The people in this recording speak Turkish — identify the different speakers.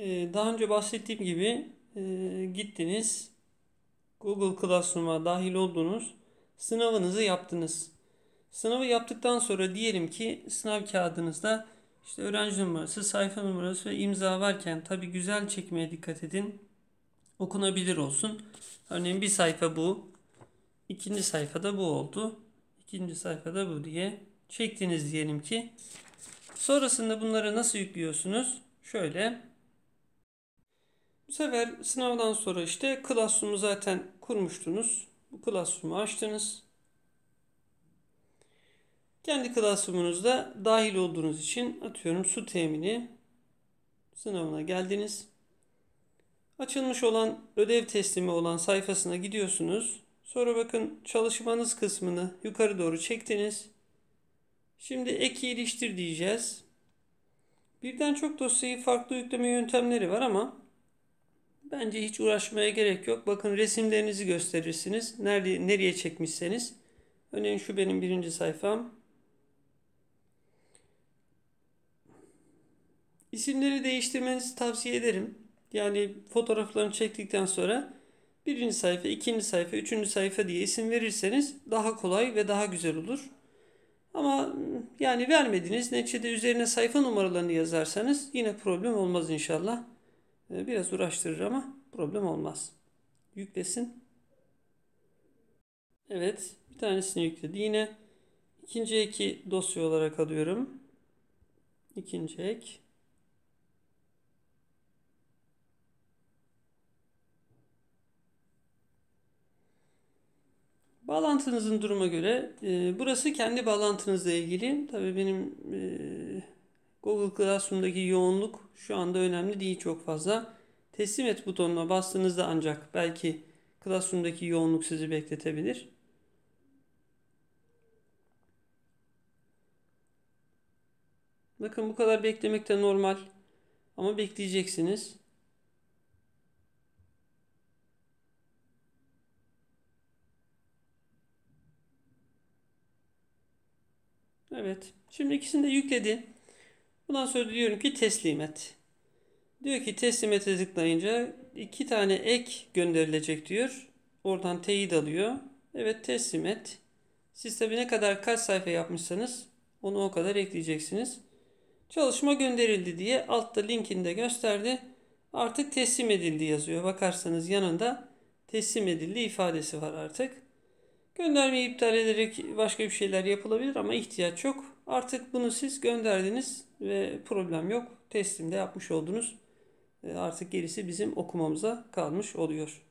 Speaker 1: Ee, daha önce bahsettiğim gibi e, gittiniz. Google Classroom'a dahil oldunuz. Sınavınızı yaptınız. Sınavı yaptıktan sonra diyelim ki sınav kağıdınızda işte öğrenci numarası, sayfa numarası ve imza varken tabi güzel çekmeye dikkat edin. Okunabilir olsun. Örneğin bir sayfa bu. ikinci sayfada bu oldu. ikinci sayfada bu diye çektiniz diyelim ki. Sonrasında bunları nasıl yüklüyorsunuz? Şöyle bu sefer sınavdan sonra işte Classroom'u zaten kurmuştunuz. Bu Classroom'u açtınız. Kendi Classroom'unuzda dahil olduğunuz için atıyorum su temini sınavına geldiniz. Açılmış olan ödev teslimi olan sayfasına gidiyorsunuz. Sonra bakın çalışmanız kısmını yukarı doğru çektiniz. Şimdi eki iliştir diyeceğiz. Birden çok dosyayı farklı yükleme yöntemleri var ama Bence hiç uğraşmaya gerek yok. Bakın resimlerinizi gösterirsiniz. Nerede, nereye çekmişseniz. Örneğin şu benim birinci sayfam. İsimleri değiştirmenizi tavsiye ederim. Yani fotoğraflarını çektikten sonra birinci sayfa, ikinci sayfa, üçüncü sayfa diye isim verirseniz daha kolay ve daha güzel olur. Ama yani vermediniz. Neticede üzerine sayfa numaralarını yazarsanız yine problem olmaz inşallah. Ee, biraz uğraştırır ama problem olmaz. Yüklesin. Evet bir tanesini yükledi. Yine İkinci eki dosya olarak alıyorum. İkinci ek. Bağlantınızın duruma göre e, burası kendi bağlantınızla ilgili. Tabii benim e, Google Classroom'daki yoğunluk şu anda önemli değil çok fazla. Teslim et butonuna bastığınızda ancak belki Classroom'daki yoğunluk sizi bekletebilir. Bakın bu kadar beklemek de normal. Ama bekleyeceksiniz. Evet. Şimdi ikisini de yükledin. Bundan sonra diyorum ki teslim et. Diyor ki teslim ete tıklayınca iki tane ek gönderilecek diyor. Oradan teyit alıyor. Evet teslim et. Siz tabi ne kadar kaç sayfa yapmışsanız onu o kadar ekleyeceksiniz. Çalışma gönderildi diye altta linkini de gösterdi. Artık teslim edildi yazıyor. Bakarsanız yanında teslim edildi ifadesi var artık. Göndermeyi iptal ederek başka bir şeyler yapılabilir ama ihtiyaç yok. Artık bunu siz gönderdiniz ve problem yok. Teslimde yapmış oldunuz. E, artık gerisi bizim okumamıza kalmış oluyor.